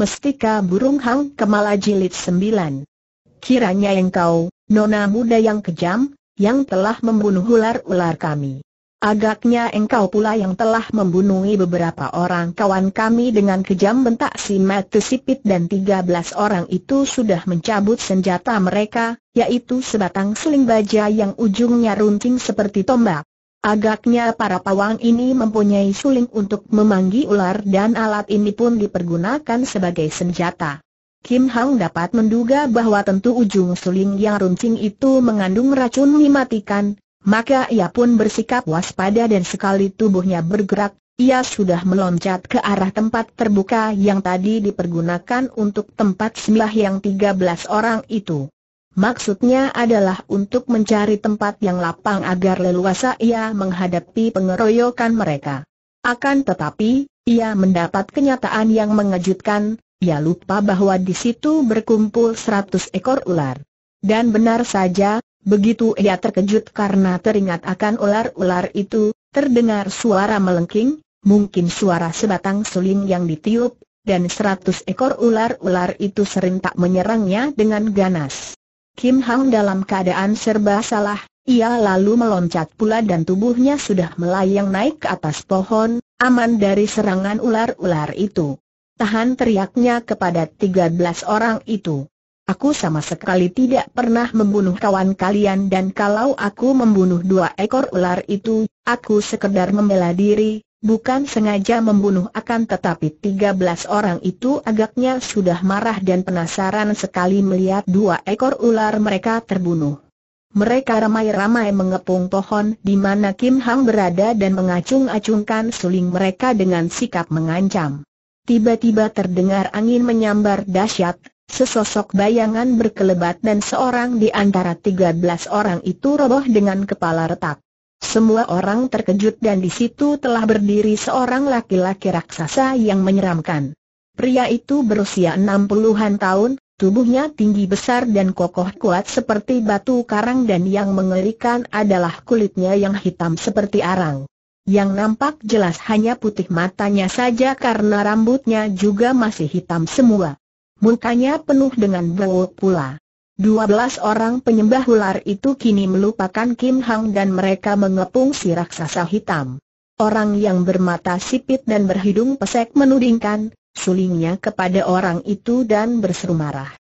Mestika Burung Hang Kemala Jilid 9. Kiranya engkau, nona muda yang kejam, yang telah membunuh ular-ular kami. Agaknya engkau pula yang telah membunuh beberapa orang kawan kami dengan kejam bentak si Matu Sipit dan 13 orang itu sudah mencabut senjata mereka, yaitu sebatang seling baja yang ujungnya runcing seperti tombak. Agaknya para pawang ini mempunyai suling untuk memanggi ular dan alat ini pun dipergunakan sebagai senjata. Kim Hang dapat menduga bahwa tentu ujung suling yang runcing itu mengandung racun mematikan, maka ia pun bersikap waspada dan sekali tubuhnya bergerak, ia sudah meloncat ke arah tempat terbuka yang tadi dipergunakan untuk tempat sembah yang 13 orang itu. Maksudnya adalah untuk mencari tempat yang lapang agar leluasa ia menghadapi pengeroyokan mereka. Akan tetapi, ia mendapat kenyataan yang mengejutkan, ia lupa bahwa di situ berkumpul seratus ekor ular. Dan benar saja, begitu ia terkejut karena teringat akan ular-ular itu, terdengar suara melengking, mungkin suara sebatang suling yang ditiup, dan seratus ekor ular-ular itu serentak menyerangnya dengan ganas. Kim Hang dalam keadaan serba salah, ia lalu meloncat pula dan tubuhnya sudah melayang naik ke atas pohon, aman dari serangan ular-ular itu. Tahan teriaknya kepada 13 orang itu. Aku sama sekali tidak pernah membunuh kawan kalian dan kalau aku membunuh dua ekor ular itu, aku sekedar membela diri, bukan sengaja membunuh akan tetapi 13 orang itu agaknya sudah marah dan penasaran sekali melihat dua ekor ular mereka terbunuh. Mereka ramai-ramai mengepung pohon di mana Kim Hang berada dan mengacung-acungkan suling mereka dengan sikap mengancam. Tiba-tiba terdengar angin menyambar dahsyat, sesosok bayangan berkelebat dan seorang di antara 13 orang itu roboh dengan kepala retak. Semua orang terkejut dan di situ telah berdiri seorang laki-laki raksasa yang menyeramkan. Pria itu berusia 60-an tahun, tubuhnya tinggi besar dan kokoh kuat seperti batu karang dan yang mengerikan adalah kulitnya yang hitam seperti arang. Yang nampak jelas hanya putih matanya saja karena rambutnya juga masih hitam semua. Mukanya penuh dengan bau pula. 12 orang penyembah ular itu kini melupakan Kim Hang dan mereka mengepung si raksasa hitam. Orang yang bermata sipit dan berhidung pesek menudingkan sulingnya kepada orang itu dan berseru marah.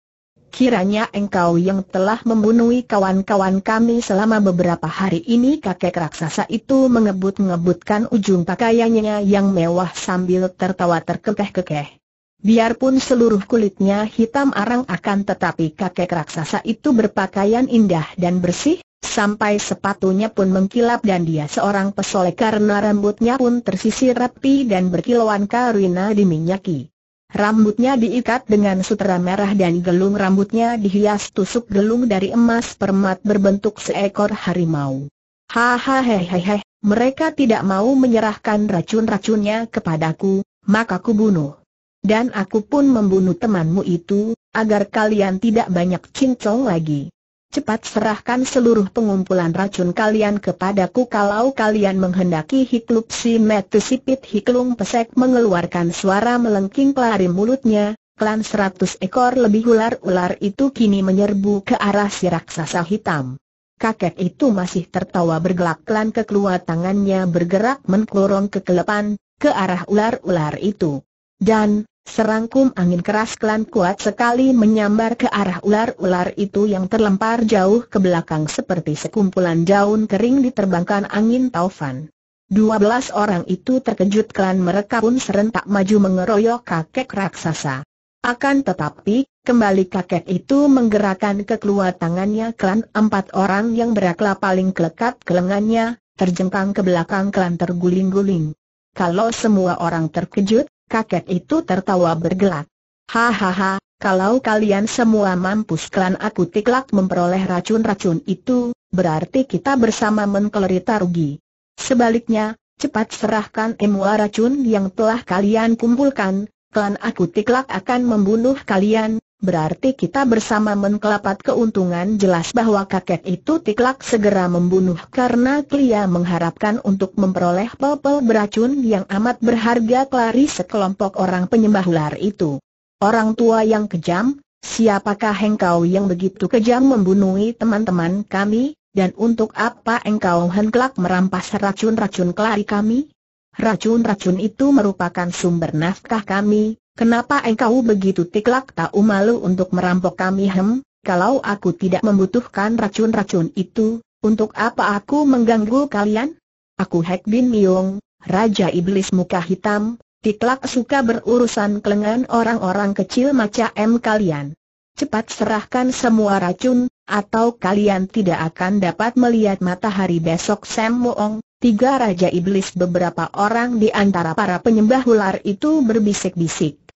Kiranya engkau yang telah membunuh kawan-kawan kami selama beberapa hari ini kakek raksasa itu mengebut-ngebutkan ujung pakaiannya yang mewah sambil tertawa terkekeh-kekeh. Biarpun seluruh kulitnya hitam arang akan tetapi kakek raksasa itu berpakaian indah dan bersih, sampai sepatunya pun mengkilap dan dia seorang pesoleh karena rambutnya pun tersisir rapi dan berkilauan karina diminyaki. Rambutnya diikat dengan sutera merah dan gelung rambutnya dihias tusuk gelung dari emas permat berbentuk seekor harimau. Hahaha, mereka tidak mau menyerahkan racun-racunnya kepadaku, maka ku bunuh. Dan aku pun membunuh temanmu itu, agar kalian tidak banyak cincong lagi. Cepat serahkan seluruh pengumpulan racun kalian kepadaku kalau kalian menghendaki Hiklup si Metusipit Hiklung Pesek mengeluarkan suara melengking pelari mulutnya, klan seratus ekor lebih ular-ular itu kini menyerbu ke arah si raksasa hitam. Kakek itu masih tertawa bergelak klan kekeluar tangannya bergerak mengklorong kekelepan ke arah ular-ular itu. Dan, Serangkum angin keras klan kuat sekali menyambar ke arah ular-ular itu yang terlempar jauh ke belakang seperti sekumpulan daun kering diterbangkan angin taufan. Dua belas orang itu terkejut klan mereka pun serentak maju mengeroyok kakek raksasa. Akan tetapi, kembali kakek itu menggerakkan keluar tangannya klan empat orang yang beraklah paling kelekat ke lengannya, terjengkang ke belakang klan terguling-guling. Kalau semua orang terkejut, kakek itu tertawa bergelak. Hahaha, kalau kalian semua mampus klan aku tiklak memperoleh racun-racun itu, berarti kita bersama menkelerita rugi. Sebaliknya, cepat serahkan emua racun yang telah kalian kumpulkan, klan aku tiklak akan membunuh kalian, Berarti kita bersama mengkelapat keuntungan jelas bahwa kakek itu tiklak segera membunuh karena Klia mengharapkan untuk memperoleh popel beracun yang amat berharga kelari sekelompok orang penyembah ular itu. Orang tua yang kejam, siapakah engkau yang begitu kejam membunuhi teman-teman kami, dan untuk apa engkau hendak merampas racun-racun kelari kami? Racun-racun itu merupakan sumber nafkah kami, Kenapa engkau begitu tiklak tak malu untuk merampok kami hem? Kalau aku tidak membutuhkan racun-racun itu, untuk apa aku mengganggu kalian? Aku Hek Bin Myung, Raja Iblis Muka Hitam, tiklak suka berurusan kelengan orang-orang kecil macam kalian. Cepat serahkan semua racun, atau kalian tidak akan dapat melihat matahari besok Sam Moong. Tiga Raja Iblis beberapa orang di antara para penyembah ular itu berbisik-bisik.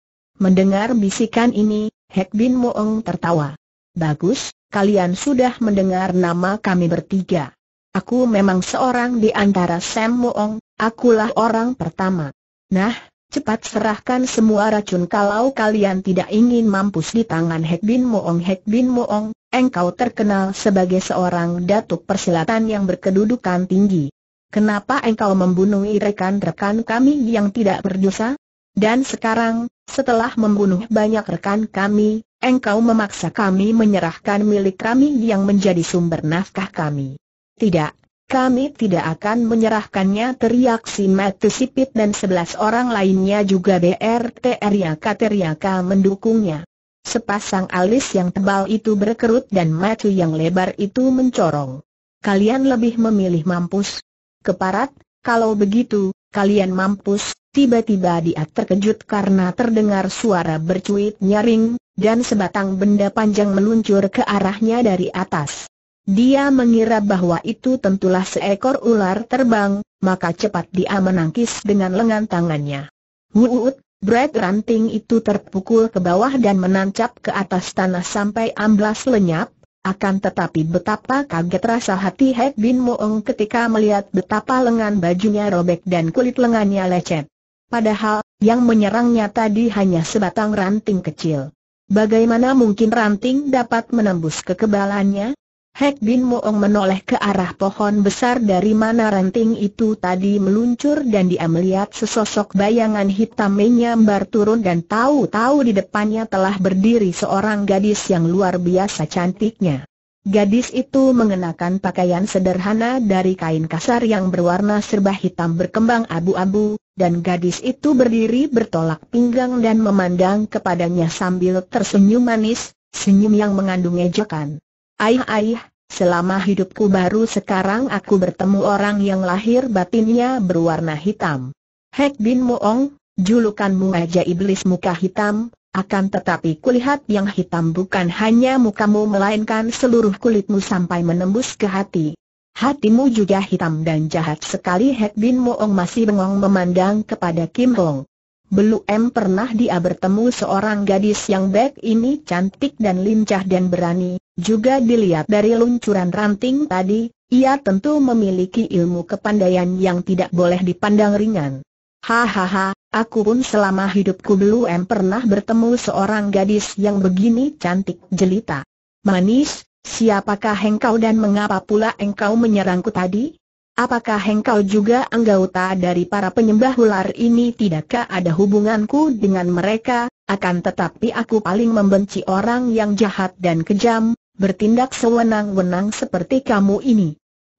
Mendengar bisikan ini, Hek Bin Moong tertawa. Bagus, kalian sudah mendengar nama kami bertiga. Aku memang seorang di antara Sam Moong, akulah orang pertama. Nah, cepat serahkan semua racun kalau kalian tidak ingin mampus di tangan Hek Bin Moong. Hek Bin Moong, engkau terkenal sebagai seorang datuk persilatan yang berkedudukan tinggi. Kenapa engkau membunuh rekan-rekan kami yang tidak berdosa? Dan sekarang, setelah membunuh banyak rekan kami, engkau memaksa kami menyerahkan milik kami yang menjadi sumber nafkah kami. Tidak, kami tidak akan menyerahkannya teriak si Matu Sipit dan sebelas orang lainnya juga BRT teriaka-teriaka mendukungnya. Sepasang alis yang tebal itu berkerut dan mata yang lebar itu mencorong. Kalian lebih memilih mampus. Keparat, kalau begitu, kalian mampus, Tiba-tiba dia terkejut karena terdengar suara bercuit nyaring, dan sebatang benda panjang meluncur ke arahnya dari atas. Dia mengira bahwa itu tentulah seekor ular terbang, maka cepat dia menangkis dengan lengan tangannya. Wuut, bread ranting itu terpukul ke bawah dan menancap ke atas tanah sampai amblas lenyap, akan tetapi betapa kaget rasa hati Hek Bin Moong ketika melihat betapa lengan bajunya robek dan kulit lengannya lecet. Padahal, yang menyerangnya tadi hanya sebatang ranting kecil. Bagaimana mungkin ranting dapat menembus kekebalannya? Hek Bin Moong menoleh ke arah pohon besar dari mana ranting itu tadi meluncur dan dia melihat sesosok bayangan hitam menyambar turun dan tahu-tahu di depannya telah berdiri seorang gadis yang luar biasa cantiknya. Gadis itu mengenakan pakaian sederhana dari kain kasar yang berwarna serba hitam berkembang abu-abu, dan gadis itu berdiri bertolak pinggang dan memandang kepadanya sambil tersenyum manis, senyum yang mengandung ejekan. Ayah-ayah, selama hidupku baru sekarang aku bertemu orang yang lahir batinnya berwarna hitam. Hek Bin Moong, julukanmu aja iblis muka hitam, akan tetapi kulihat yang hitam bukan hanya mukamu melainkan seluruh kulitmu sampai menembus ke hati. Hatimu juga hitam dan jahat sekali Hek Bin Moong masih bengong memandang kepada Kim Hong. Belu M pernah dia bertemu seorang gadis yang baik ini cantik dan lincah dan berani, juga dilihat dari luncuran ranting tadi, ia tentu memiliki ilmu kepandaian yang tidak boleh dipandang ringan. Hahaha, aku pun selama hidupku belum pernah bertemu seorang gadis yang begini cantik jelita. Manis, siapakah engkau dan mengapa pula engkau menyerangku tadi? Apakah engkau juga anggota dari para penyembah ular ini tidakkah ada hubunganku dengan mereka, akan tetapi aku paling membenci orang yang jahat dan kejam, bertindak sewenang-wenang seperti kamu ini.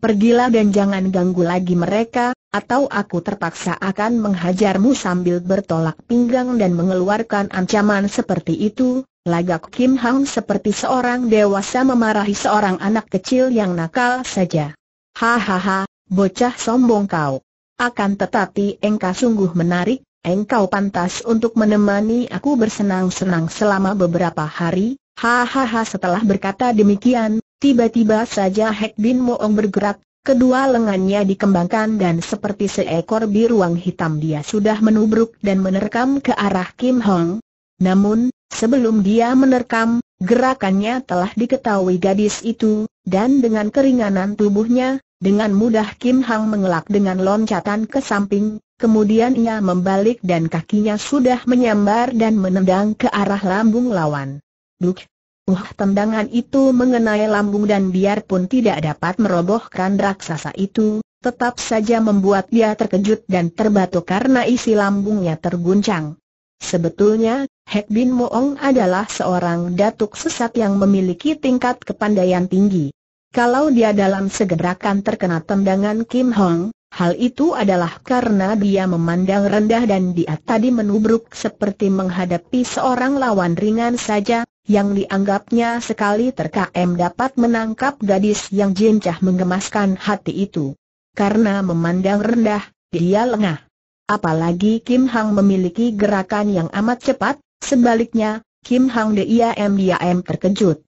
Pergilah dan jangan ganggu lagi mereka, atau aku terpaksa akan menghajarmu sambil bertolak pinggang dan mengeluarkan ancaman seperti itu, lagak Kim Hang seperti seorang dewasa memarahi seorang anak kecil yang nakal saja. Hahaha, bocah sombong kau. Akan tetapi engkau sungguh menarik, engkau pantas untuk menemani aku bersenang-senang selama beberapa hari, hahaha setelah berkata demikian, tiba-tiba saja Hek Bin Moong bergerak Kedua lengannya dikembangkan dan seperti seekor biruang hitam dia sudah menubruk dan menerkam ke arah Kim Hong. Namun, sebelum dia menerkam, gerakannya telah diketahui gadis itu, dan dengan keringanan tubuhnya, dengan mudah Kim Hong mengelak dengan loncatan ke samping, kemudian ia membalik dan kakinya sudah menyambar dan menendang ke arah lambung lawan. Duk, Uh, tendangan itu mengenai lambung dan biarpun tidak dapat merobohkan raksasa itu, tetap saja membuat dia terkejut dan terbatuk karena isi lambungnya terguncang. Sebetulnya, Hek Bin Moong adalah seorang datuk sesat yang memiliki tingkat kepandaian tinggi. Kalau dia dalam segerakan terkena tendangan Kim Hong, hal itu adalah karena dia memandang rendah dan dia tadi menubruk seperti menghadapi seorang lawan ringan saja, yang dianggapnya sekali terkam dapat menangkap gadis yang jincah mengemaskan hati itu. Karena memandang rendah, dia lengah. Apalagi Kim Hang memiliki gerakan yang amat cepat, sebaliknya, Kim Hang Diam Diam terkejut.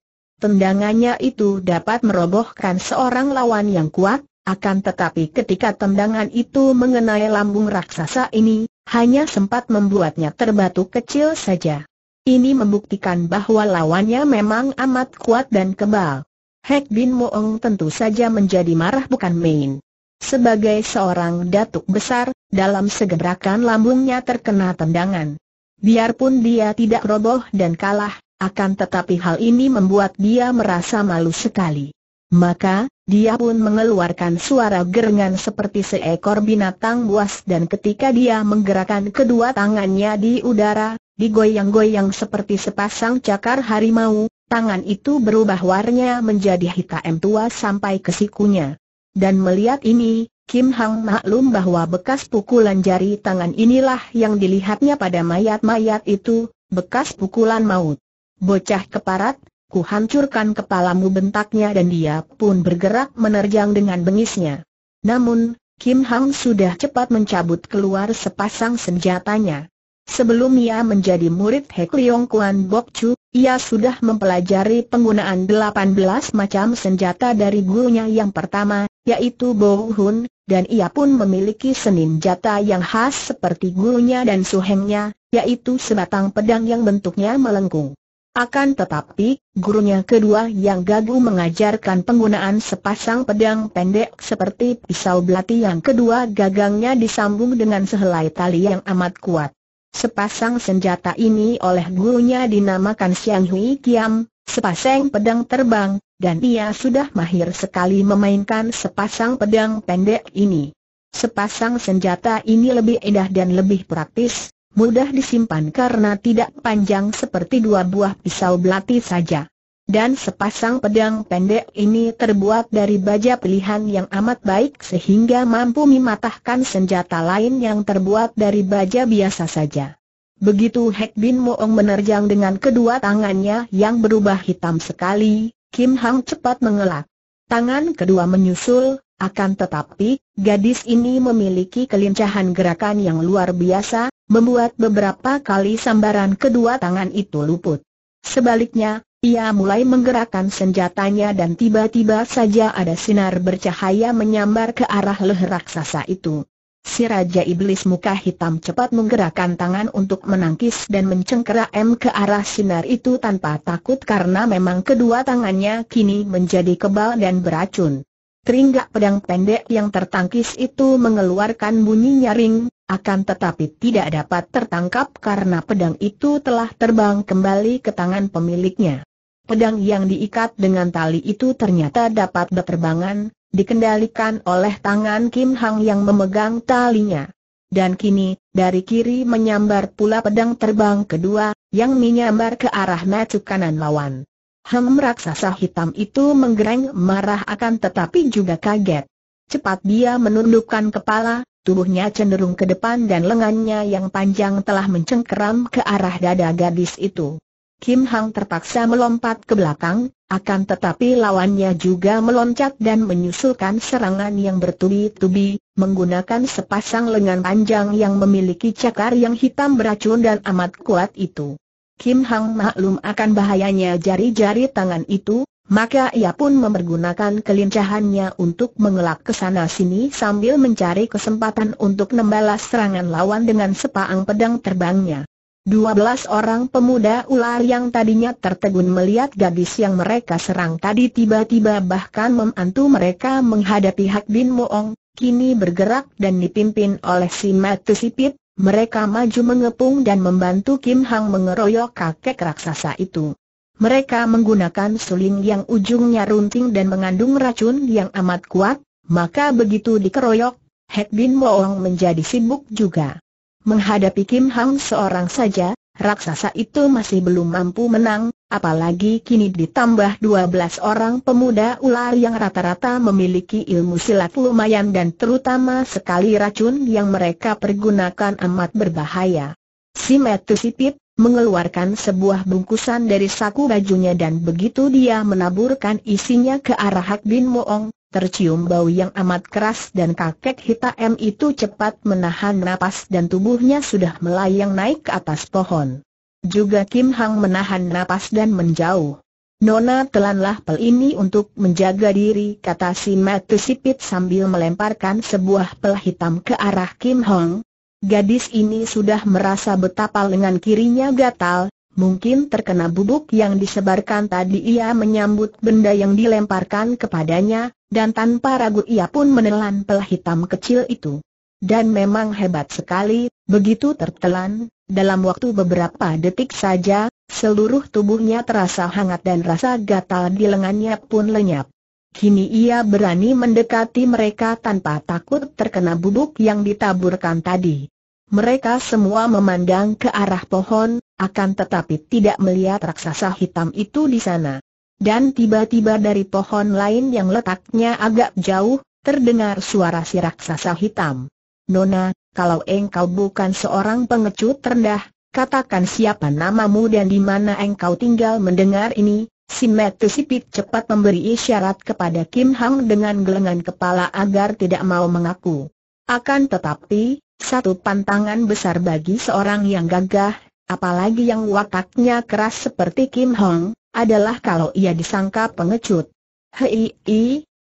Tendangannya itu dapat merobohkan seorang lawan yang kuat, akan tetapi ketika tendangan itu mengenai lambung raksasa ini, hanya sempat membuatnya terbatuk kecil saja. Ini membuktikan bahwa lawannya memang amat kuat dan kebal. Hek Bin Moong tentu saja menjadi marah bukan main. Sebagai seorang datuk besar, dalam segerakan lambungnya terkena tendangan. Biarpun dia tidak roboh dan kalah, akan tetapi hal ini membuat dia merasa malu sekali. Maka, dia pun mengeluarkan suara gerengan seperti seekor binatang buas dan ketika dia menggerakkan kedua tangannya di udara, digoyang-goyang seperti sepasang cakar harimau, tangan itu berubah warnanya menjadi hitam tua sampai ke sikunya. Dan melihat ini, Kim Hang maklum bahwa bekas pukulan jari tangan inilah yang dilihatnya pada mayat-mayat itu, bekas pukulan maut. Bocah keparat, ku hancurkan kepalamu bentaknya dan dia pun bergerak menerjang dengan bengisnya. Namun, Kim Hang sudah cepat mencabut keluar sepasang senjatanya. Sebelum ia menjadi murid Hek Leong Kuan Bok Chu, ia sudah mempelajari penggunaan 18 macam senjata dari gurunya yang pertama, yaitu Bo Hun, dan ia pun memiliki senin yang khas seperti gurunya dan suhengnya, yaitu sebatang pedang yang bentuknya melengkung. Akan tetapi, gurunya kedua yang gagu mengajarkan penggunaan sepasang pedang pendek seperti pisau belati yang kedua gagangnya disambung dengan sehelai tali yang amat kuat. Sepasang senjata ini oleh gurunya dinamakan Xiang Hui Kiam, sepasang pedang terbang, dan ia sudah mahir sekali memainkan sepasang pedang pendek ini. Sepasang senjata ini lebih indah dan lebih praktis, mudah disimpan karena tidak panjang seperti dua buah pisau belati saja dan sepasang pedang pendek ini terbuat dari baja pilihan yang amat baik sehingga mampu mematahkan senjata lain yang terbuat dari baja biasa saja. Begitu Hek Bin Moong menerjang dengan kedua tangannya yang berubah hitam sekali, Kim Hang cepat mengelak. Tangan kedua menyusul, akan tetapi, gadis ini memiliki kelincahan gerakan yang luar biasa, membuat beberapa kali sambaran kedua tangan itu luput. Sebaliknya, ia mulai menggerakkan senjatanya dan tiba-tiba saja ada sinar bercahaya menyambar ke arah leher raksasa itu. Si Raja Iblis muka hitam cepat menggerakkan tangan untuk menangkis dan mencengkerak ke arah sinar itu tanpa takut karena memang kedua tangannya kini menjadi kebal dan beracun. Teringgak pedang pendek yang tertangkis itu mengeluarkan bunyi nyaring, akan tetapi tidak dapat tertangkap karena pedang itu telah terbang kembali ke tangan pemiliknya. Pedang yang diikat dengan tali itu ternyata dapat berterbangan, dikendalikan oleh tangan Kim Hang yang memegang talinya. Dan kini, dari kiri menyambar pula pedang terbang kedua, yang menyambar ke arah mata kanan lawan. Hem raksasa hitam itu menggereng marah akan tetapi juga kaget. Cepat dia menundukkan kepala, tubuhnya cenderung ke depan dan lengannya yang panjang telah mencengkeram ke arah dada gadis itu. Kim Hang terpaksa melompat ke belakang, akan tetapi lawannya juga meloncat dan menyusulkan serangan yang bertubi-tubi, menggunakan sepasang lengan panjang yang memiliki cakar yang hitam beracun dan amat kuat itu. Kim Hang maklum akan bahayanya jari-jari tangan itu, maka ia pun memergunakan kelincahannya untuk mengelak ke sana sini sambil mencari kesempatan untuk membalas serangan lawan dengan sepaang pedang terbangnya. 12 orang pemuda ular yang tadinya tertegun melihat gadis yang mereka serang tadi tiba-tiba bahkan memantu mereka menghadapi Hak Bin Moong, kini bergerak dan dipimpin oleh si Matu Sipit, mereka maju mengepung dan membantu Kim Hang mengeroyok kakek raksasa itu. Mereka menggunakan suling yang ujungnya runting dan mengandung racun yang amat kuat, maka begitu dikeroyok, Hak Bin Moong menjadi sibuk juga. Menghadapi Kim Hang seorang saja, raksasa itu masih belum mampu menang, apalagi kini ditambah 12 orang pemuda ular yang rata-rata memiliki ilmu silat lumayan dan terutama sekali racun yang mereka pergunakan amat berbahaya. Si Metu Sipit, mengeluarkan sebuah bungkusan dari saku bajunya dan begitu dia menaburkan isinya ke arah Hak Bin Moong, Tercium bau yang amat keras dan kakek hitam itu cepat menahan napas dan tubuhnya sudah melayang naik ke atas pohon. Juga Kim Hang menahan napas dan menjauh. Nona telanlah pel ini untuk menjaga diri, kata si Matu Sipit sambil melemparkan sebuah pel hitam ke arah Kim Hong. Gadis ini sudah merasa betapa lengan kirinya gatal, Mungkin terkena bubuk yang disebarkan tadi ia menyambut benda yang dilemparkan kepadanya, dan tanpa ragu ia pun menelan pelah hitam kecil itu. Dan memang hebat sekali, begitu tertelan, dalam waktu beberapa detik saja, seluruh tubuhnya terasa hangat dan rasa gatal di lengannya pun lenyap. Kini ia berani mendekati mereka tanpa takut terkena bubuk yang ditaburkan tadi. Mereka semua memandang ke arah pohon, akan tetapi tidak melihat raksasa hitam itu di sana dan tiba-tiba dari pohon lain yang letaknya agak jauh, terdengar suara si raksasa hitam. Nona, kalau engkau bukan seorang pengecut rendah, katakan siapa namamu dan di mana engkau tinggal mendengar ini. Si Metu Sipit cepat memberi isyarat kepada Kim Hang dengan gelengan kepala agar tidak mau mengaku. Akan tetapi, satu pantangan besar bagi seorang yang gagah, apalagi yang wataknya keras seperti Kim Hong, adalah kalau ia disangka pengecut. Hei,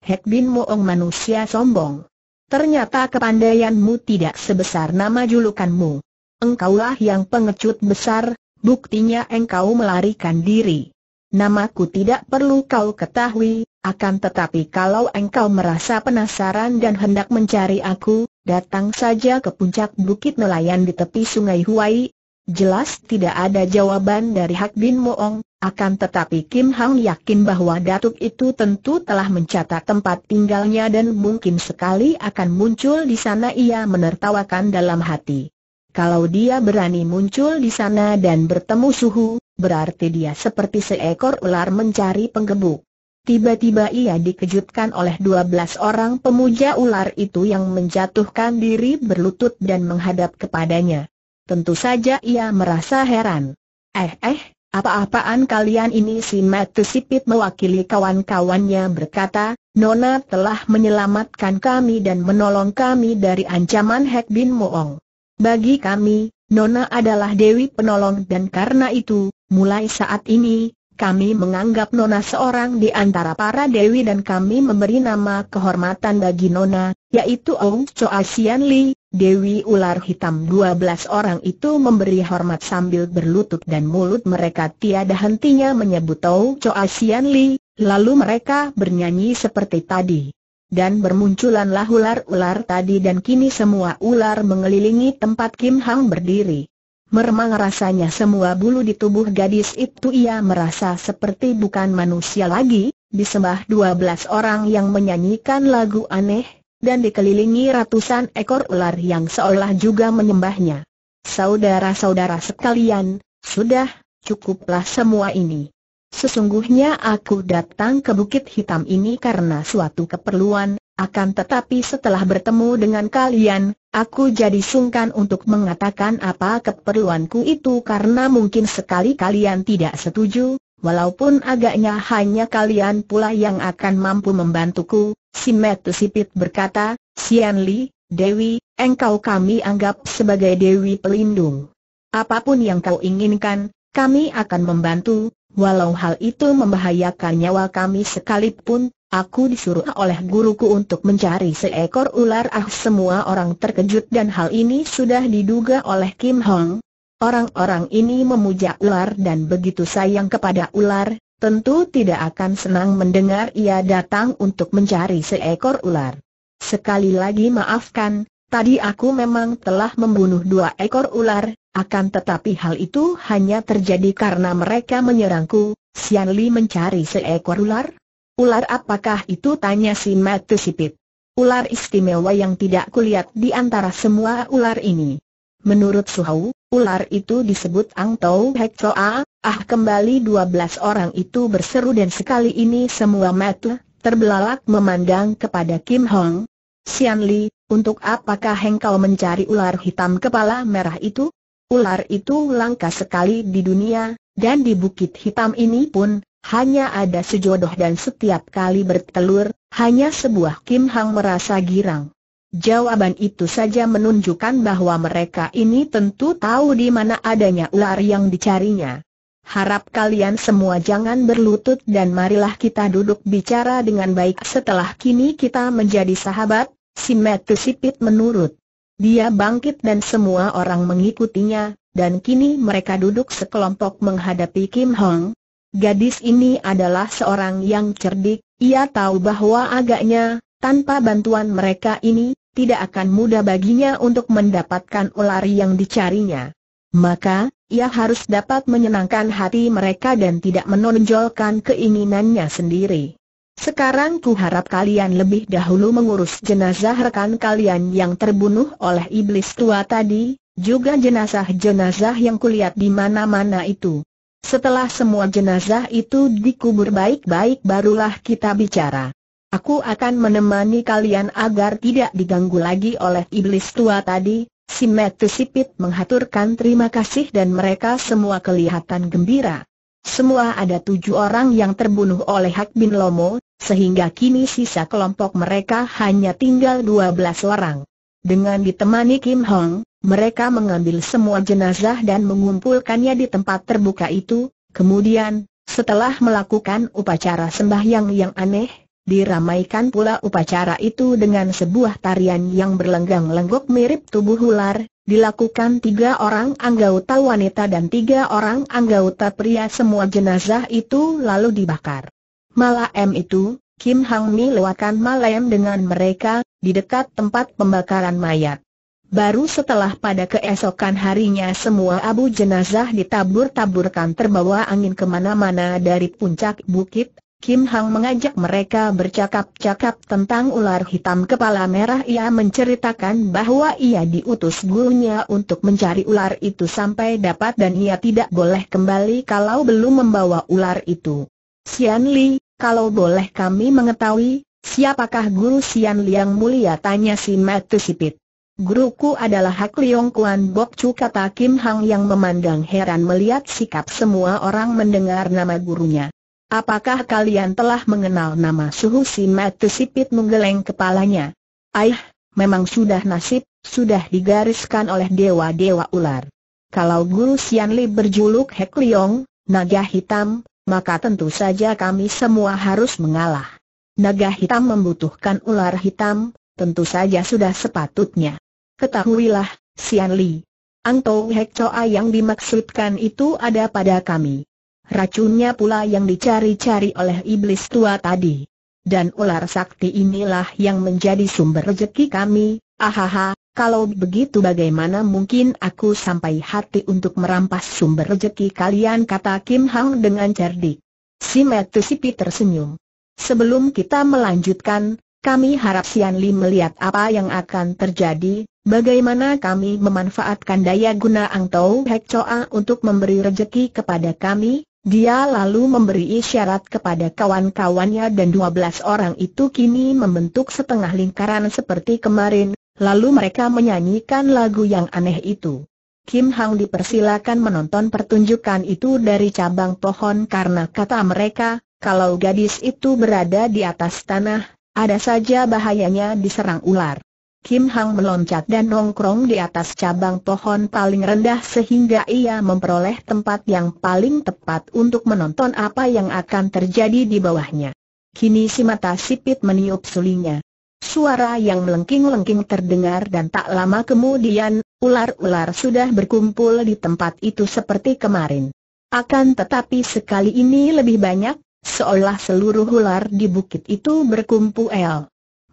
Hek Bin Moong manusia sombong. Ternyata kepandaianmu tidak sebesar nama julukanmu. Engkaulah yang pengecut besar, buktinya engkau melarikan diri. Namaku tidak perlu kau ketahui, akan tetapi kalau engkau merasa penasaran dan hendak mencari aku, datang saja ke puncak bukit nelayan di tepi sungai Huai. Jelas tidak ada jawaban dari Hak Bin Moong, akan tetapi Kim Hang yakin bahwa Datuk itu tentu telah mencatat tempat tinggalnya dan mungkin sekali akan muncul di sana ia menertawakan dalam hati. Kalau dia berani muncul di sana dan bertemu suhu, berarti dia seperti seekor ular mencari penggebuk. Tiba-tiba ia dikejutkan oleh dua belas orang pemuja ular itu yang menjatuhkan diri berlutut dan menghadap kepadanya. Tentu saja ia merasa heran. Eh eh, apa-apaan kalian ini si Matu Sipit mewakili kawan-kawannya berkata, Nona telah menyelamatkan kami dan menolong kami dari ancaman Hek Bin Moong. Bagi kami, Nona adalah Dewi Penolong dan karena itu, mulai saat ini, kami menganggap Nona seorang di antara para Dewi dan kami memberi nama kehormatan bagi Nona, yaitu Ong Choa Sian Li, Dewi ular hitam 12 orang itu memberi hormat sambil berlutut dan mulut mereka tiada hentinya menyebut Tau Choa Sian Li, lalu mereka bernyanyi seperti tadi. Dan bermunculanlah ular-ular tadi dan kini semua ular mengelilingi tempat Kim Hang berdiri. Meremang rasanya semua bulu di tubuh gadis itu ia merasa seperti bukan manusia lagi, disembah belas orang yang menyanyikan lagu aneh, dan dikelilingi ratusan ekor ular yang seolah juga menyembahnya. Saudara-saudara sekalian, sudah, cukuplah semua ini. Sesungguhnya aku datang ke Bukit Hitam ini karena suatu keperluan, akan tetapi setelah bertemu dengan kalian, aku jadi sungkan untuk mengatakan apa keperluanku itu karena mungkin sekali kalian tidak setuju, Walaupun agaknya hanya kalian pula yang akan mampu membantuku, si Metu Sipit berkata, Sian Li, Dewi, engkau kami anggap sebagai Dewi Pelindung. Apapun yang kau inginkan, kami akan membantu, walau hal itu membahayakan nyawa kami sekalipun, aku disuruh oleh guruku untuk mencari seekor ular ah semua orang terkejut dan hal ini sudah diduga oleh Kim Hong, Orang-orang ini memuja ular dan begitu sayang kepada ular, tentu tidak akan senang mendengar ia datang untuk mencari seekor ular. Sekali lagi maafkan, tadi aku memang telah membunuh dua ekor ular, akan tetapi hal itu hanya terjadi karena mereka menyerangku, Sian Li mencari seekor ular? Ular apakah itu tanya si Matu Sipit. Ular istimewa yang tidak kulihat di antara semua ular ini. Menurut Suhau, Ular itu disebut Ang Tau Hek Choa, ah kembali dua belas orang itu berseru dan sekali ini semua mata terbelalak memandang kepada Kim Hong. Sian Li, untuk apakah hengkau mencari ular hitam kepala merah itu? Ular itu langka sekali di dunia, dan di bukit hitam ini pun, hanya ada sejodoh dan setiap kali bertelur, hanya sebuah Kim Hong merasa girang. Jawaban itu saja menunjukkan bahwa mereka ini tentu tahu di mana adanya ular yang dicarinya. Harap kalian semua jangan berlutut dan marilah kita duduk bicara dengan baik setelah kini kita menjadi sahabat, si Metu Sipit menurut. Dia bangkit dan semua orang mengikutinya, dan kini mereka duduk sekelompok menghadapi Kim Hong. Gadis ini adalah seorang yang cerdik, ia tahu bahwa agaknya, tanpa bantuan mereka ini, tidak akan mudah baginya untuk mendapatkan ular yang dicarinya. Maka, ia harus dapat menyenangkan hati mereka dan tidak menonjolkan keinginannya sendiri. Sekarang ku harap kalian lebih dahulu mengurus jenazah rekan kalian yang terbunuh oleh iblis tua tadi, juga jenazah-jenazah yang kulihat di mana-mana itu. Setelah semua jenazah itu dikubur baik-baik barulah kita bicara. Aku akan menemani kalian agar tidak diganggu lagi oleh iblis tua tadi, si Matthew Sipit menghaturkan terima kasih dan mereka semua kelihatan gembira. Semua ada tujuh orang yang terbunuh oleh Hak Bin Lomo, sehingga kini sisa kelompok mereka hanya tinggal dua belas orang. Dengan ditemani Kim Hong, mereka mengambil semua jenazah dan mengumpulkannya di tempat terbuka itu, kemudian, setelah melakukan upacara sembahyang yang aneh, Diramaikan pula upacara itu dengan sebuah tarian yang berlenggang-lenggok mirip tubuh ular, dilakukan tiga orang anggota wanita dan tiga orang anggota pria semua jenazah itu lalu dibakar. Malam itu, Kim Hang Mi lewatkan malam dengan mereka, di dekat tempat pembakaran mayat. Baru setelah pada keesokan harinya semua abu jenazah ditabur-taburkan terbawa angin kemana-mana dari puncak bukit Kim Hang mengajak mereka bercakap-cakap tentang ular hitam kepala merah. Ia menceritakan bahwa ia diutus gurunya untuk mencari ular itu sampai dapat dan ia tidak boleh kembali kalau belum membawa ular itu. Sian Li, kalau boleh kami mengetahui, siapakah guru Sian Li yang mulia? Tanya si Matu Sipit. Guruku adalah Hak Leong Kuan Bok Chu kata Kim Hang yang memandang heran melihat sikap semua orang mendengar nama gurunya. Apakah kalian telah mengenal nama Suhu Si Matu Sipit menggeleng kepalanya? Aih, memang sudah nasib, sudah digariskan oleh dewa-dewa ular. Kalau Guru Sianli berjuluk Hek Liong, naga hitam, maka tentu saja kami semua harus mengalah. Naga hitam membutuhkan ular hitam, tentu saja sudah sepatutnya. Ketahuilah, Sianli, Tau Hek Choa yang dimaksudkan itu ada pada kami. Racunnya pula yang dicari-cari oleh iblis tua tadi. Dan ular sakti inilah yang menjadi sumber rezeki kami, ahaha, kalau begitu bagaimana mungkin aku sampai hati untuk merampas sumber rezeki kalian kata Kim Hang dengan cerdik. Si Metu Sipi tersenyum. Sebelum kita melanjutkan, kami harap Sian Li melihat apa yang akan terjadi, bagaimana kami memanfaatkan daya guna Ang Tau Hek Choa untuk memberi rejeki kepada kami, dia lalu memberi isyarat kepada kawan-kawannya dan 12 orang itu kini membentuk setengah lingkaran seperti kemarin, lalu mereka menyanyikan lagu yang aneh itu. Kim Hang dipersilakan menonton pertunjukan itu dari cabang pohon karena kata mereka, kalau gadis itu berada di atas tanah, ada saja bahayanya diserang ular. Kim Hang meloncat dan nongkrong di atas cabang pohon paling rendah sehingga ia memperoleh tempat yang paling tepat untuk menonton apa yang akan terjadi di bawahnya. Kini si mata sipit meniup sulinya. Suara yang melengking-lengking terdengar dan tak lama kemudian, ular-ular sudah berkumpul di tempat itu seperti kemarin. Akan tetapi sekali ini lebih banyak, seolah seluruh ular di bukit itu berkumpul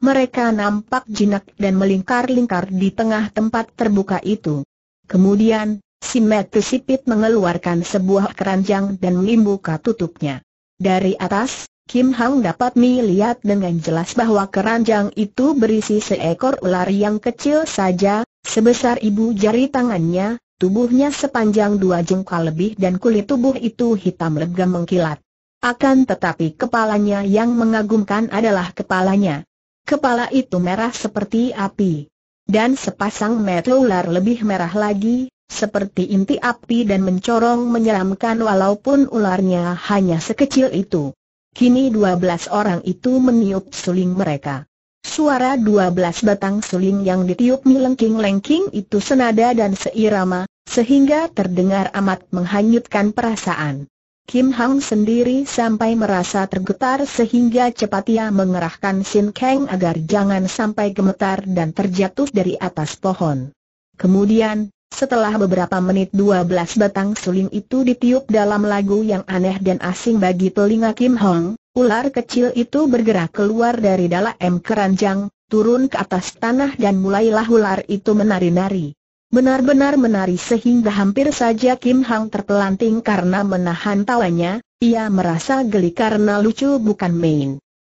mereka nampak jinak dan melingkar-lingkar di tengah tempat terbuka itu. Kemudian, si Metu Sipit mengeluarkan sebuah keranjang dan membuka tutupnya. Dari atas, Kim Hang dapat melihat dengan jelas bahwa keranjang itu berisi seekor ular yang kecil saja, sebesar ibu jari tangannya, tubuhnya sepanjang dua jengkal lebih dan kulit tubuh itu hitam legam mengkilat. Akan tetapi kepalanya yang mengagumkan adalah kepalanya Kepala itu merah seperti api. Dan sepasang mata ular lebih merah lagi, seperti inti api dan mencorong menyeramkan walaupun ularnya hanya sekecil itu. Kini dua belas orang itu meniup suling mereka. Suara dua belas batang suling yang ditiup melengking-lengking itu senada dan seirama, sehingga terdengar amat menghanyutkan perasaan. Kim Hang sendiri sampai merasa tergetar sehingga cepat ia mengerahkan Sin Kang agar jangan sampai gemetar dan terjatuh dari atas pohon. Kemudian, setelah beberapa menit dua belas batang suling itu ditiup dalam lagu yang aneh dan asing bagi telinga Kim Hong, ular kecil itu bergerak keluar dari dalam keranjang, turun ke atas tanah dan mulailah ular itu menari-nari benar-benar menari sehingga hampir saja Kim Hang terpelanting karena menahan tawanya, ia merasa geli karena lucu bukan main.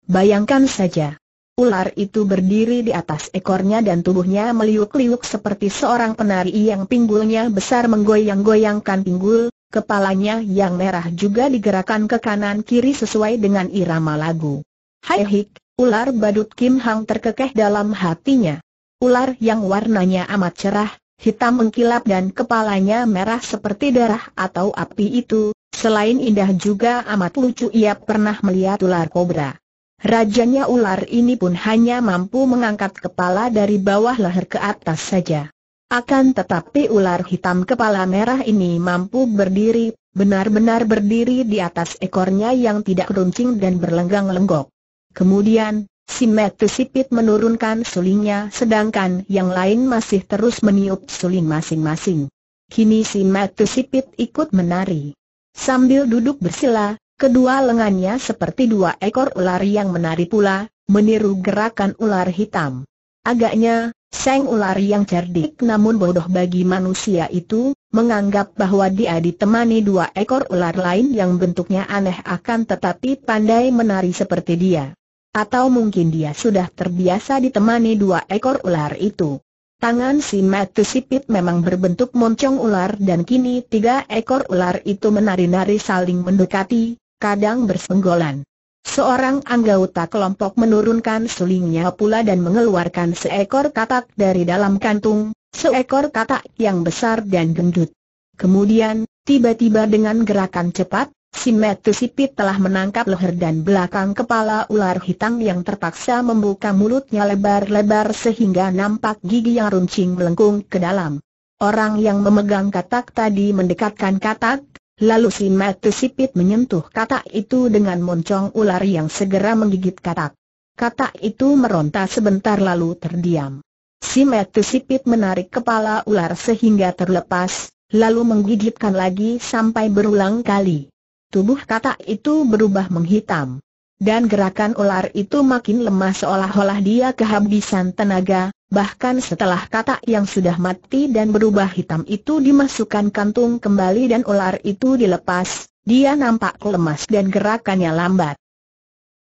Bayangkan saja. Ular itu berdiri di atas ekornya dan tubuhnya meliuk-liuk seperti seorang penari yang pinggulnya besar menggoyang-goyangkan pinggul, kepalanya yang merah juga digerakkan ke kanan kiri sesuai dengan irama lagu. Hai hik, ular badut Kim Hang terkekeh dalam hatinya. Ular yang warnanya amat cerah, hitam mengkilap dan kepalanya merah seperti darah atau api itu, selain indah juga amat lucu ia pernah melihat ular kobra. Rajanya ular ini pun hanya mampu mengangkat kepala dari bawah leher ke atas saja. Akan tetapi ular hitam kepala merah ini mampu berdiri, benar-benar berdiri di atas ekornya yang tidak runcing dan berlenggang-lenggok. Kemudian, Si Metu Sipit menurunkan sulingnya sedangkan yang lain masih terus meniup suling masing-masing. Kini si Metu Sipit ikut menari. Sambil duduk bersila, kedua lengannya seperti dua ekor ular yang menari pula, meniru gerakan ular hitam. Agaknya, Seng ular yang cerdik namun bodoh bagi manusia itu, menganggap bahwa dia ditemani dua ekor ular lain yang bentuknya aneh akan tetapi pandai menari seperti dia. Atau mungkin dia sudah terbiasa ditemani dua ekor ular itu. Tangan si Matu Sipit memang berbentuk moncong ular dan kini tiga ekor ular itu menari-nari saling mendekati, kadang bersenggolan. Seorang anggota kelompok menurunkan sulingnya pula dan mengeluarkan seekor katak dari dalam kantung, seekor katak yang besar dan gendut. Kemudian, tiba-tiba dengan gerakan cepat, Si Metu Sipit telah menangkap leher dan belakang kepala ular hitam yang terpaksa membuka mulutnya lebar-lebar sehingga nampak gigi yang runcing melengkung ke dalam. Orang yang memegang katak tadi mendekatkan katak, lalu si Metu Sipit menyentuh katak itu dengan moncong ular yang segera menggigit katak. Katak itu meronta sebentar lalu terdiam. Si Metu Sipit menarik kepala ular sehingga terlepas, lalu menggigitkan lagi sampai berulang kali tubuh katak itu berubah menghitam. Dan gerakan ular itu makin lemah seolah-olah dia kehabisan tenaga, bahkan setelah katak yang sudah mati dan berubah hitam itu dimasukkan kantung kembali dan ular itu dilepas, dia nampak lemas dan gerakannya lambat.